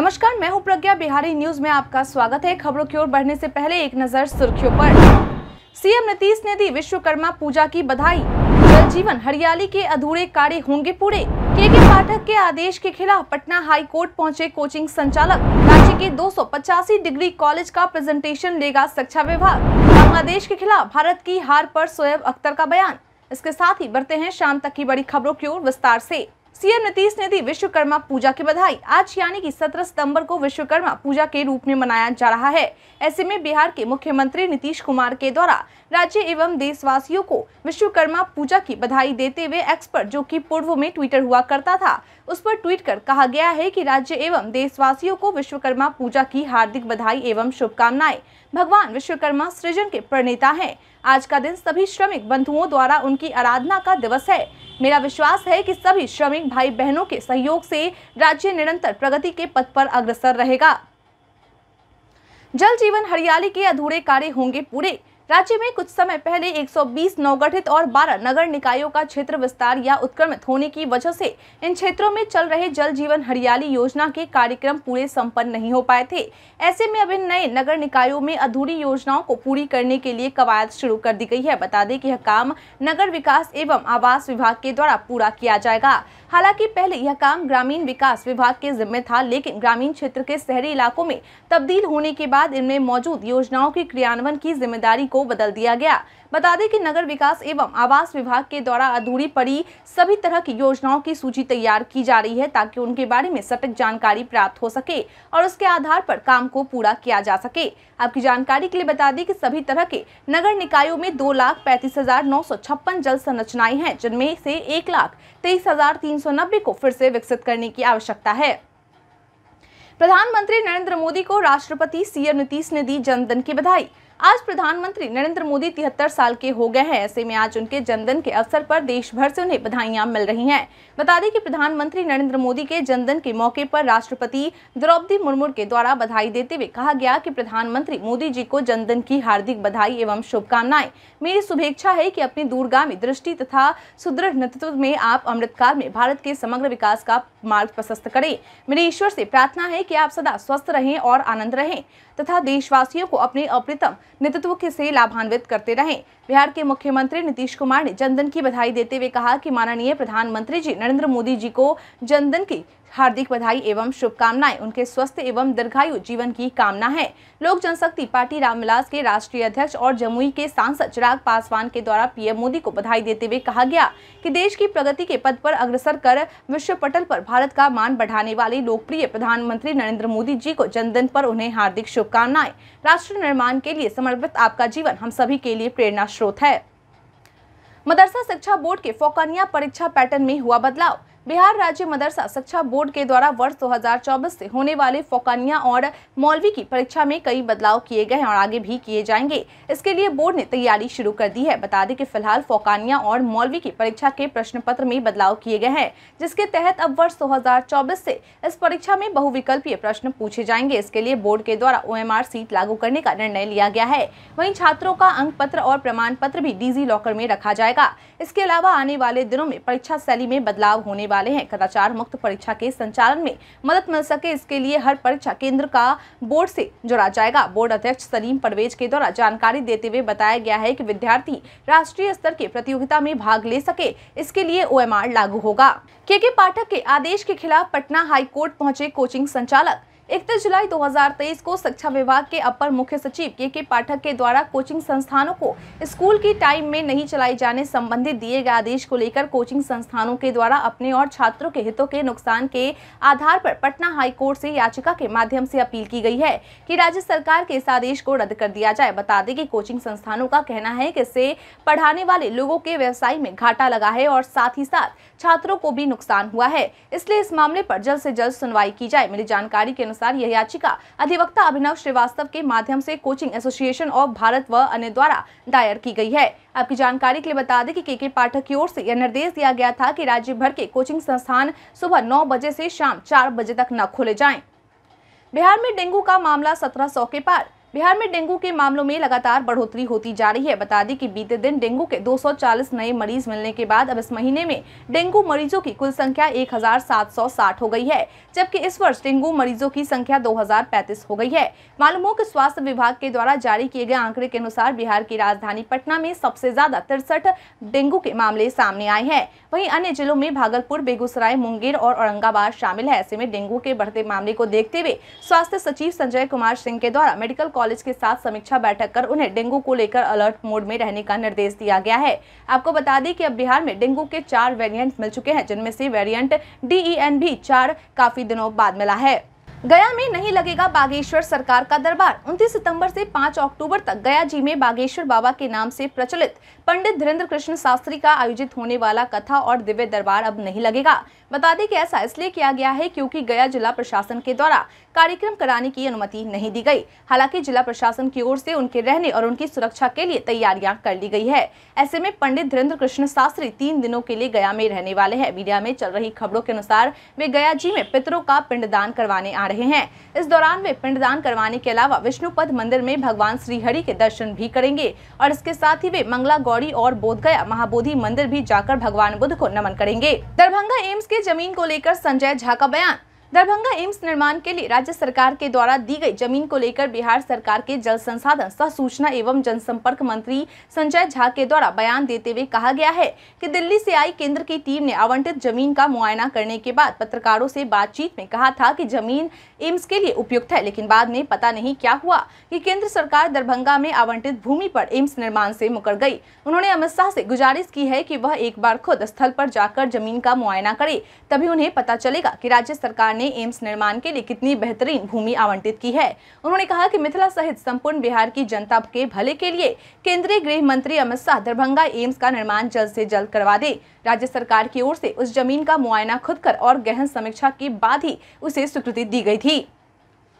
नमस्कार मैं हूं प्रज्ञा बिहारी न्यूज में आपका स्वागत है खबरों की ओर बढ़ने से पहले एक नजर सुर्खियों पर सीएम नीतीश ने दी विश्वकर्मा पूजा की बधाई जल जीवन हरियाली के अधूरे कार्य होंगे पूरे के के पाठक के आदेश के खिलाफ पटना हाई कोर्ट पहुंचे कोचिंग संचालक राज्य के दो डिग्री कॉलेज का प्रेजेंटेशन लेगा शिक्षा विभाग बांग्लादेश के खिलाफ भारत की हार आरोप सोएब अख्तर का बयान इसके साथ ही बढ़ते हैं शाम तक की बड़ी खबरों की ओर विस्तार ऐसी सीएम नीतीश ने दी विश्वकर्मा पूजा की बधाई आज यानी कि 17 सितंबर को विश्वकर्मा पूजा के रूप में मनाया जा रहा है ऐसे में बिहार के मुख्यमंत्री नीतीश कुमार के द्वारा राज्य एवं देशवासियों को विश्वकर्मा पूजा की बधाई देते हुए एक्सपर्ट जो कि पूर्व में ट्विटर हुआ करता था उस पर ट्वीट कर कहा गया है की राज्य एवं देशवासियों को विश्वकर्मा पूजा की हार्दिक बधाई एवं शुभकामनाएं भगवान विश्वकर्मा सृजन के प्रणेता हैं आज का दिन सभी श्रमिक बंधुओं द्वारा उनकी आराधना का दिवस है मेरा विश्वास है कि सभी श्रमिक भाई बहनों के सहयोग से राज्य निरंतर प्रगति के पथ पर अग्रसर रहेगा जल जीवन हरियाली के अधूरे कार्य होंगे पूरे राज्य में कुछ समय पहले 120 नवगठित और 12 नगर निकायों का क्षेत्र विस्तार या उत्क्रमित होने की वजह से इन क्षेत्रों में चल रहे जल जीवन हरियाली योजना के कार्यक्रम पूरे संपन्न नहीं हो पाए थे ऐसे में अब इन नए नगर निकायों में अधूरी योजनाओं को पूरी करने के लिए कवायद शुरू कर दी गई है बता दें कि यह काम नगर विकास एवं आवास विभाग के द्वारा पूरा किया जाएगा हालांकि पहले यह काम ग्रामीण विकास विभाग के जिम्मे था लेकिन ग्रामीण क्षेत्र के शहरी इलाकों में तब्दील होने के बाद इनमें मौजूद योजनाओं के क्रियान्वयन की जिम्मेदारी को को बदल दिया गया बता दें कि नगर विकास एवं आवास विभाग के द्वारा अधूरी पड़ी सभी तरह की योजनाओं की सूची तैयार की जा रही है ताकि उनके बारे में सटीक जानकारी प्राप्त हो सके और उसके आधार पर काम को पूरा किया जा सके आपकी जानकारी के लिए बता दें कि सभी तरह के नगर निकायों में दो लाख पैंतीस हजार नौ सौ छप्पन जल संरचनाएं हैं जिनमें से एक लाख तेईस हजार तीन सौ नब्बे को फिर से विकसित करने की आवश्यकता है प्रधानमंत्री नरेंद्र मोदी को राष्ट्रपति सीएम नीतीश ने दी जन्मदिन की बधाई आज प्रधानमंत्री नरेंद्र मोदी तिहत्तर साल के हो गए हैं ऐसे में आज उनके जन्मदिन के अवसर पर देश भर से उन्हें बधाइयां मिल रही हैं बता दें कि प्रधानमंत्री नरेंद्र मोदी के जन्मदिन के मौके पर राष्ट्रपति द्रौपदी मुर्मू के द्वारा बधाई देते हुए कहा गया कि प्रधानमंत्री मोदी जी को जन्मदिन की हार्दिक बधाई एवं शुभकामनाएं मेरी शुभेच्छा है की अपनी दूरगामी दृष्टि तथा सुदृढ़ नेतृत्व में आप अमृतकाल में भारत के समग्र विकास का मार्ग प्रशस्त करें मेरे ईश्वर से प्रार्थना है की आप सदा स्वस्थ रहें और आनंद रहें तथा देशवासियों को अपने अप्रितम नेतृत्व के से लाभान्वित करते रहे बिहार के मुख्यमंत्री नीतीश कुमार ने जनधन की बधाई देते हुए कहा कि माननीय प्रधानमंत्री जी नरेंद्र मोदी जी को जनधन की हार्दिक बधाई एवं शुभकामनाएं उनके स्वस्थ एवं दीर्घायु जीवन की कामना है लोक जनशक्ति पार्टी रामविलास के राष्ट्रीय अध्यक्ष और जमुई के सांसद चिराग पासवान के द्वारा पीएम मोदी को बधाई देते हुए कहा गया कि देश की प्रगति के पद पर अग्रसर कर विश्व पटल पर भारत का मान बढ़ाने वाले लोकप्रिय प्रधानमंत्री नरेंद्र मोदी जी को जन्मदिन पर उन्हें हार्दिक शुभकामनाएं राष्ट्र निर्माण के लिए समर्पित आपका जीवन हम सभी के लिए प्रेरणा स्रोत है मदरसा शिक्षा बोर्ड के फोकानिया परीक्षा पैटर्न में हुआ बदलाव बिहार राज्य मदरसा शिक्षा बोर्ड के द्वारा वर्ष 2024 से होने वाले फोकानिया और मौलवी की परीक्षा में कई बदलाव किए गए और आगे भी किए जाएंगे इसके लिए बोर्ड ने तैयारी शुरू कर दी है बता दें कि फिलहाल फोकानिया और मौलवी की परीक्षा के प्रश्न पत्र में बदलाव किए गए हैं जिसके तहत अब वर्ष दो से इस परीक्षा में बहुविकल्पीय प्रश्न पूछे जाएंगे इसके लिए बोर्ड के द्वारा ओ सीट लागू करने का निर्णय लिया गया है वही छात्रों का अंक पत्र और प्रमाण पत्र भी डीजी लॉकर में रखा जाएगा इसके अलावा आने वाले दिनों में परीक्षा शैली में बदलाव होने वाले वाले हैं कदाचार मुक्त परीक्षा के संचालन में मदद मिल सके इसके लिए हर परीक्षा केंद्र का बोर्ड से जोड़ा जाएगा बोर्ड अध्यक्ष सलीम परवेज के द्वारा जानकारी देते हुए बताया गया है कि विद्यार्थी राष्ट्रीय स्तर के प्रतियोगिता में भाग ले सके इसके लिए ओ लागू होगा के के पाठक के आदेश के खिलाफ पटना हाईकोर्ट पहुँचे कोचिंग संचालक इकतीस जुलाई 2023 को शिक्षा विभाग के अपर मुख्य सचिव के के पाठक के द्वारा कोचिंग संस्थानों को स्कूल की टाइम में नहीं चलाए जाने संबंधित दिए गए आदेश को लेकर कोचिंग संस्थानों के द्वारा अपने और छात्रों के हितों के नुकसान के आधार पर पटना हाईकोर्ट से याचिका के माध्यम से अपील की गई है कि राज्य सरकार के इस आदेश को रद्द कर दिया जाए बता दें कि कोचिंग संस्थानों का कहना है कि इससे पढ़ाने वाले लोगों के व्यवसाय में घाटा लगा है और साथ ही साथ छात्रों को भी नुकसान हुआ है इसलिए इस मामले पर जल्द से जल्द सुनवाई की जाए मिली जानकारी के अनुसार अनुसार यह याचिका अधिवक्ता अभिनव श्रीवास्तव के माध्यम से कोचिंग एसोसिएशन ऑफ भारत व अन्य द्वारा दायर की गई है आपकी जानकारी के लिए बता दें कि के के पाठक की ओर से यह निर्देश दिया गया था कि राज्य भर के कोचिंग संस्थान सुबह नौ बजे से शाम चार बजे तक न खोले जाए बिहार में डेंगू का मामला सत्रह सौ के पार बिहार में डेंगू के मामलों में लगातार बढ़ोतरी होती जा रही है बता दें कि बीते दिन डेंगू के 240 नए मरीज मिलने के बाद अब इस महीने में डेंगू मरीजों की कुल संख्या 1760 हो गई है जबकि इस वर्ष डेंगू मरीजों की संख्या 2035 हो गई है मालूम हो कि स्वास्थ्य विभाग के द्वारा जारी किए गए आंकड़े के अनुसार बिहार की राजधानी पटना में सबसे ज्यादा तिरसठ डेंगू के मामले सामने आए हैं वही अन्य जिलों में भागलपुर बेगूसराय मुंगेर और औरंगाबाद शामिल है ऐसे में डेंगू के बढ़ते मामले को देखते हुए स्वास्थ्य सचिव संजय कुमार सिंह के द्वारा मेडिकल कॉलेज के साथ समीक्षा बैठक कर उन्हें डेंगू को लेकर अलर्ट मोड में रहने का निर्देश दिया गया है आपको बता दें कि अब बिहार में डेंगू के चार वेरिएंट मिल चुके हैं जिनमें से वेरिएंट डीईएन e भी चार काफी दिनों बाद मिला है गया में नहीं लगेगा बागेश्वर सरकार का दरबार 29 सितंबर से 5 अक्टूबर तक गया जी में बागेश्वर बाबा के नाम से प्रचलित पंडित धीरेन्द्र कृष्ण शास्त्री का आयोजित होने वाला कथा और दिव्य दरबार अब नहीं लगेगा बता दें कि ऐसा इसलिए किया गया है क्योंकि गया जिला प्रशासन के द्वारा कार्यक्रम कराने की अनुमति नहीं दी गई हालांकि जिला प्रशासन की ओर से उनके रहने और उनकी सुरक्षा के लिए तैयारियां कर ली गई है ऐसे में पंडित धीरेन्द्र कृष्ण शास्त्री तीन दिनों के लिए गया में रहने वाले है मीडिया में चल रही खबरों के अनुसार वे गया जी में पितरों का पिंडदान करवाने आ रहे हैं इस दौरान वे पिंडदान करवाने के अलावा विष्णुपद मंदिर में भगवान श्रीहरि के दर्शन भी करेंगे और इसके साथ ही वे मंगला गौरी और बोधगया महाबोधि मंदिर भी जाकर भगवान बुद्ध को नमन करेंगे दरभंगा एम्स के जमीन को लेकर संजय झा का बयान दरभंगा एम्स निर्माण के लिए राज्य सरकार के द्वारा दी गई जमीन को लेकर बिहार सरकार के जल संसाधन सह सूचना एवं जनसंपर्क मंत्री संजय झा के द्वारा बयान देते हुए कहा गया है कि दिल्ली से आई केंद्र की टीम ने आवंटित जमीन का मुआयना करने के बाद पत्रकारों से बातचीत में कहा था कि जमीन एम्स के लिए उपयुक्त है लेकिन बाद में पता नहीं क्या हुआ की केंद्र सरकार दरभंगा में आवंटित भूमि आरोप एम्स निर्माण ऐसी मुकर गयी उन्होंने अमित शाह ऐसी गुजारिश की है की वह एक बार खुद स्थल आरोप जाकर जमीन का मुआयना करे तभी उन्हें पता चलेगा की राज्य सरकार ने एम्स निर्माण के लिए कितनी बेहतरीन भूमि आवंटित की है उन्होंने कहा कि मिथिला सहित संपूर्ण बिहार की जनता के भले के लिए केंद्रीय गृह मंत्री अमित शाह दरभंगा एम्स का निर्माण जल्द से जल्द करवा दे राज्य सरकार की ओर से उस जमीन का मुआयना खुद कर और गहन समीक्षा के बाद ही उसे स्वीकृति दी गई थी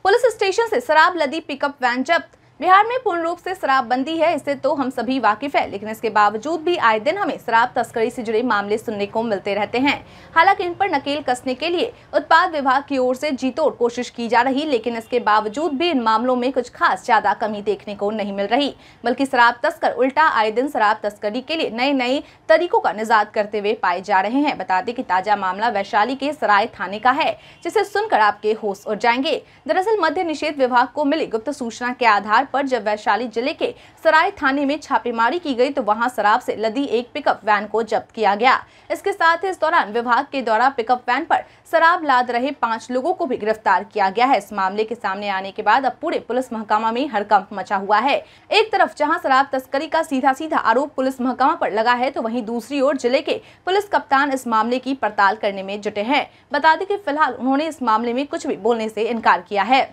पुलिस स्टेशन से शराब लदी पिकअप वैन जब्त बिहार में पूर्ण रूप से शराबबंदी है इससे तो हम सभी वाकिफ है लेकिन इसके बावजूद भी आए दिन हमें शराब तस्करी से जुड़े मामले सुनने को मिलते रहते हैं हालांकि इन पर नकेल कसने के लिए उत्पाद विभाग की ओर से जीतोड़ कोशिश की जा रही लेकिन इसके बावजूद भी इन मामलों में कुछ खास ज्यादा कमी देखने को नहीं मिल रही बल्कि शराब तस्कर उल्टा आए दिन शराब तस्करी के लिए नए नए तरीकों का निजात करते हुए पाए जा रहे हैं बता दें की ताजा मामला वैशाली के सराय थाने का है जिसे सुनकर आपके होश उड़ जाएंगे दरअसल मध्य निषेध विभाग को मिली गुप्त सूचना के आधार पर जब वैशाली जिले के सराय थाने में छापेमारी की गई तो वहां शराब से लदी एक पिकअप वैन को जब्त किया गया इसके साथ ही इस दौरान विभाग के द्वारा पिकअप वैन पर शराब लाद रहे पांच लोगों को भी गिरफ्तार किया गया है इस मामले के सामने आने के बाद अब पूरे पुलिस महकमा में हड़कंप मचा हुआ है एक तरफ जहाँ शराब तस्करी का सीधा सीधा आरोप पुलिस महकमा आरोप लगा है तो वही दूसरी ओर जिले के पुलिस कप्तान इस मामले की पड़ताल करने में जुटे हैं बता दें कि फिलहाल उन्होंने इस मामले में कुछ भी बोलने से इनकार किया है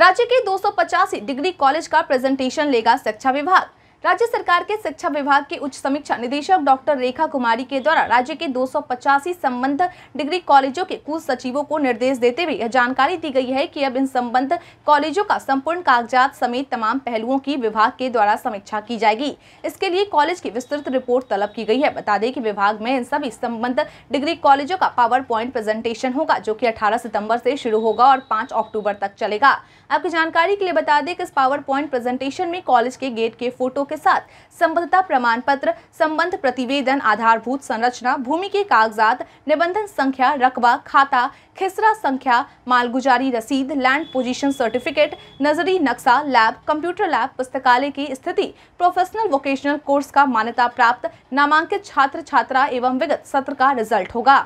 राज्य के 285 डिग्री कॉलेज का प्रेजेंटेशन लेगा शिक्षा विभाग राज्य सरकार के शिक्षा विभाग के उच्च समीक्षा निदेशक डॉक्टर रेखा कुमारी के द्वारा राज्य के दो संबंध डिग्री कॉलेजों के कुल सचिवों को निर्देश देते हुए यह जानकारी दी गई है कि अब इन संबंध कॉलेजों का संपूर्ण कागजात समेत तमाम पहलुओं की विभाग के द्वारा समीक्षा की जाएगी इसके लिए कॉलेज की विस्तृत रिपोर्ट तलब की गई है बता दें कि विभाग में इन सभी संबंध डिग्री कॉलेजों का पावर पॉइंट प्रेजेंटेशन होगा जो की अठारह सितम्बर से शुरू होगा और पाँच अक्टूबर तक चलेगा आपकी जानकारी के लिए बता दें कि इस पावर पॉइंट प्रेजेंटेशन में कॉलेज के गेट के फोटो के साथ संबद्धता प्रमाण पत्र संबंध प्रतिवेदन आधारभूत संरचना भूमि के कागजात निबंधन संख्या रकबा खाता खिसरा संख्या मालगुजारी रसीद लैंड पोजीशन सर्टिफिकेट नजरी नक्शा लैब कंप्यूटर लैब पुस्तकालय की स्थिति प्रोफेशनल वोकेशनल कोर्स का मान्यता प्राप्त नामांकित छात्र छात्रा एवं विगत सत्र का रिजल्ट होगा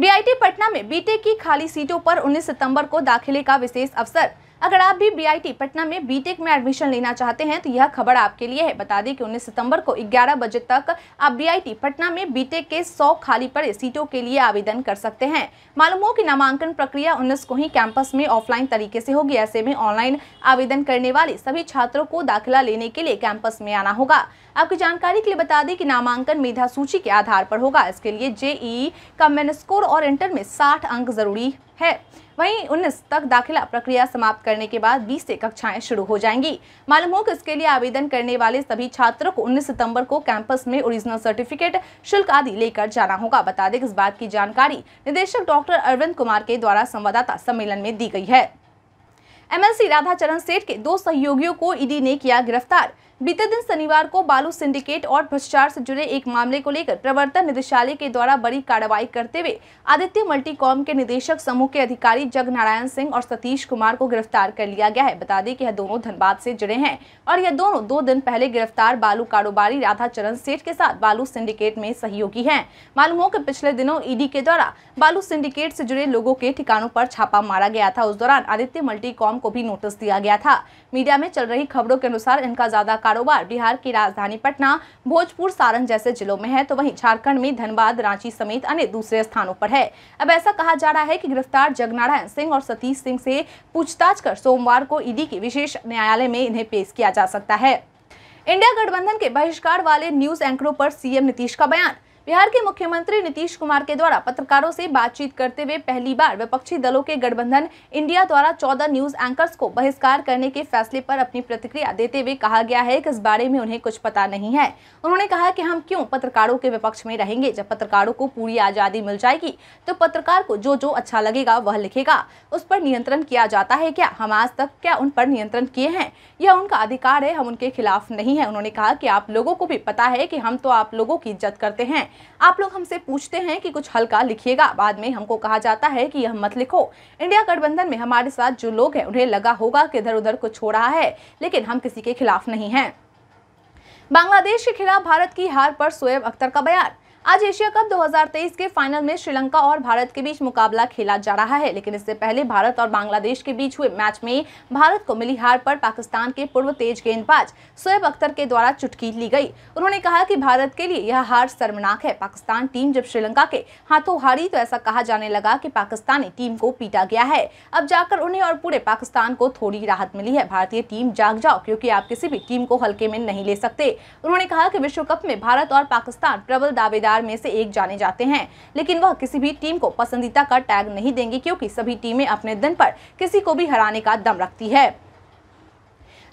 बीआईटी पटना में बीटेक की खाली सीटों पर 19 सितंबर को दाखिले का विशेष अवसर अगर आप भी बी पटना में बी में एडमिशन लेना चाहते हैं तो यह खबर आपके लिए है बता दें कि 19 सितंबर को 11 बजे तक आप बी पटना में बीटेक के 100 खाली पड़े सीटों के लिए आवेदन कर सकते हैं मालूम हो कि नामांकन प्रक्रिया उन्नीस को ही कैंपस में ऑफलाइन तरीके से होगी ऐसे में ऑनलाइन आवेदन करने वाले सभी छात्रों को दाखिला लेने के लिए कैंपस में आना होगा आपकी जानकारी के लिए बता दें कि नामांकन मेधा सूची के आधार पर होगा इसके लिए जेई e e का मेन स्कोर और इंटर में साठ अंक जरूरी है वहीं उन्नीस तक दाखिला प्रक्रिया समाप्त करने के बाद बीस से कक्षाएं शुरू हो जाएंगी मालूम हो कि इसके लिए आवेदन करने वाले सभी छात्रों को उन्नीस सितम्बर को कैंपस में ओरिजिनल सर्टिफिकेट शुल्क आदि लेकर जाना होगा बता दें इस बात की जानकारी निदेशक डॉक्टर अरविंद कुमार के द्वारा संवाददाता सम्मेलन में दी गई है एमएलसी राधाचरण सेठ के दो सहयोगियों को ईडी ने किया गिरफ्तार बीते दिन शनिवार को बालू सिंडिकेट और भ्रष्टाचार से जुड़े एक मामले को लेकर प्रवर्तन निदेशालय के द्वारा बड़ी कार्रवाई करते हुए आदित्य मल्टीकॉम के निदेशक समूह के अधिकारी जग नारायण सिंह और सतीश कुमार को गिरफ्तार कर लिया गया है बता दें कि यह दोनों धनबाद से जुड़े हैं और यह दोनों दो दिन पहले गिरफ्तार बालू कारोबारी राधा चरण सेठ के साथ बालू सिंडिकेट में सहयोगी है मालूम हो कि पिछले दिनों ईडी के द्वारा बालू सिंडिकेट से जुड़े लोगों के ठिकानों पर छापा मारा गया था उस दौरान आदित्य मल्टीकॉम को भी नोटिस दिया गया था मीडिया में चल रही खबरों के अनुसार इनका ज्यादा कारोबार बिहार की राजधानी पटना भोजपुर सारण जैसे जिलों में है तो वहीं झारखंड में धनबाद रांची समेत अन्य दूसरे स्थानों पर है अब ऐसा कहा जा रहा है कि गिरफ्तार जगनारायण सिंह और सतीश सिंह से पूछताछ कर सोमवार को ईडी के विशेष न्यायालय में इन्हें पेश किया जा सकता है इंडिया गठबंधन के बहिष्कार वाले न्यूज एंकरों पर सीएम नीतीश का बयान बिहार के मुख्यमंत्री नीतीश कुमार के द्वारा पत्रकारों से बातचीत करते हुए पहली बार विपक्षी दलों के गठबंधन इंडिया द्वारा चौदह न्यूज एंकर्स को बहिष्कार करने के फैसले पर अपनी प्रतिक्रिया देते हुए कहा गया है कि इस बारे में उन्हें कुछ पता नहीं है उन्होंने कहा कि हम क्यों पत्रकारों के विपक्ष में रहेंगे जब पत्रकारों को पूरी आजादी मिल जाएगी तो पत्रकार को जो जो अच्छा लगेगा वह लिखेगा उस पर नियंत्रण किया जाता है क्या हम आज तक क्या उन पर नियंत्रण किए हैं यह उनका अधिकार है हम उनके खिलाफ नहीं है उन्होंने कहा कि आप लोगों को भी पता है कि हम तो आप लोगों की इज्जत करते हैं आप लोग हमसे पूछते हैं कि कुछ हल्का लिखिएगा बाद में हमको कहा जाता है कि यह मत लिखो इंडिया गठबंधन में हमारे साथ जो लोग हैं उन्हें लगा होगा कि इधर उधर कुछ हो रहा है लेकिन हम किसी के खिलाफ नहीं हैं बांग्लादेश के खिलाफ भारत की हार पर शोएब अख्तर का बयान आज एशिया कप 2023 के फाइनल में श्रीलंका और भारत के बीच मुकाबला खेला जा रहा है लेकिन इससे पहले भारत और बांग्लादेश के बीच हुए मैच में भारत को मिली हार पर पाकिस्तान के पूर्व तेज गेंदबाज सोएब अख्तर के द्वारा चुटकी ली गई उन्होंने कहा कि भारत के लिए यह हार शर्मनाक है पाकिस्तान टीम जब श्रीलंका के हाथों हारी तो ऐसा कहा जाने लगा की पाकिस्तानी टीम को पीटा गया है अब जाकर उन्हें और पूरे पाकिस्तान को थोड़ी राहत मिली है भारतीय टीम जाग जाओ क्यूँकी आप किसी भी टीम को हल्के में नहीं ले सकते उन्होंने कहा की विश्व कप में भारत और पाकिस्तान प्रबल दावेदार कलाकार में से एक जाने जाते हैं लेकिन वह किसी भी टीम को पसंदीदा का टैग नहीं देंगे क्योंकि सभी टीमें अपने दिन पर किसी को भी हराने का दम रखती है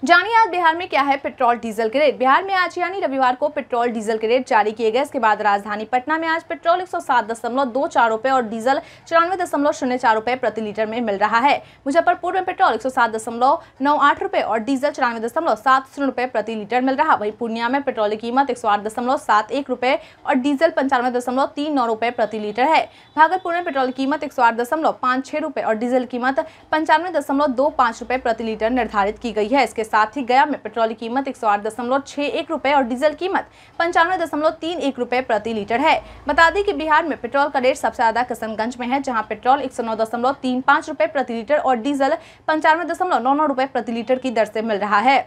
जानिए आज बिहार में क्या है पेट्रोल डीजल के रेट बिहार में आज यानी रविवार को पेट्रोल डीजल के रेट जारी किए गए इसके बाद राजधानी पटना में आज पेट्रोल एक सौ सात दशमलव दो चार और डीजल चौरानवे दशमलव शून्य चार रुपये प्रति लीटर में मिल रहा है मुजफ्फरपुर में पेट्रोल एक सौ सात दशमलव नौ आठ और डीजल चौरानवे दशमलव सात शून्य प्रति लीटर मिल रहा वही पूर्णिया में पेट्रोल की कीमत एक सौ आठ दशमलव सात एक और डीजल पंचानवे दशमलव तीन नौ रुपये प्रति लीटर है भागलपुर में पेट्रोल की कीमत एक सौ आठ दशमलव और डीजल कीमत पंचानवे दशमलव दो प्रति लीटर निर्धारित की गई है इसके साथ ही गया में पेट्रोल की कीमत एक सौ और डीजल कीमत पंचानवे दशमलव प्रति लीटर है बता दें कि बिहार में पेट्रोल का रेट सबसे ज्यादा किशनगंज में है जहां पेट्रोल एक सौ प्रति लीटर और डीजल पंचानवे दशमलव प्रति लीटर की दर से मिल रहा है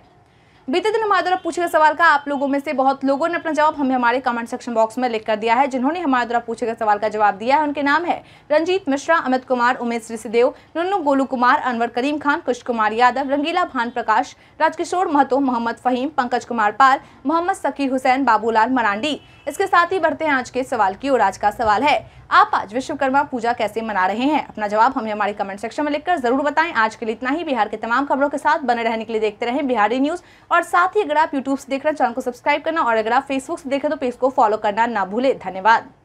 बीते दिन हमारे द्वारा पूछे गए सवाल का आप लोगों में से बहुत लोगों ने अपना जवाब हमें हमारे कमेंट सेक्शन बॉक्स में लिख कर दिया है जिन्होंने हमारे द्वारा पूछे गए सवाल का जवाब दिया है उनके नाम है रंजीत मिश्रा अमित कुमार उमेश ऋषिदेव नुन्नू गोलू कुमार अनवर करीम खान कुश कुमार यादव रंगीला भान प्रकाश राजकिशोर महतो मोहम्मद फहीम पंकज कुमार पाल मोहम्मद सकीर हुसैन बाबूलाल मरांडी इसके साथ ही बढ़ते हैं आज के सवाल की और आज का सवाल है आप आज विश्वकर्मा पूजा कैसे मना रहे हैं अपना जवाब हमें हमारे कमेंट सेक्शन में लिखकर जरूर बताएं आज के लिए इतना ही बिहार के तमाम खबरों के साथ बने रहने के लिए देखते रहें बिहारी न्यूज और साथ ही अगर आप यूट्यूब से देख रहे हैं चैनल को सब्सक्राइब करना और अगर आप फेसबुक से देख रहे हैं तो पेज को फॉलो करना ना भूले धन्यवाद